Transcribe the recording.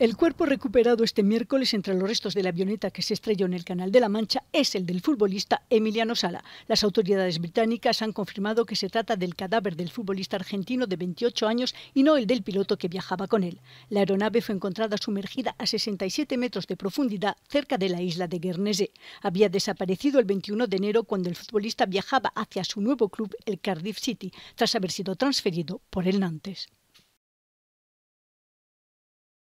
El cuerpo recuperado este miércoles entre los restos de la avioneta que se estrelló en el Canal de la Mancha es el del futbolista Emiliano Sala. Las autoridades británicas han confirmado que se trata del cadáver del futbolista argentino de 28 años y no el del piloto que viajaba con él. La aeronave fue encontrada sumergida a 67 metros de profundidad cerca de la isla de Guernsey. Había desaparecido el 21 de enero cuando el futbolista viajaba hacia su nuevo club, el Cardiff City, tras haber sido transferido por el Nantes.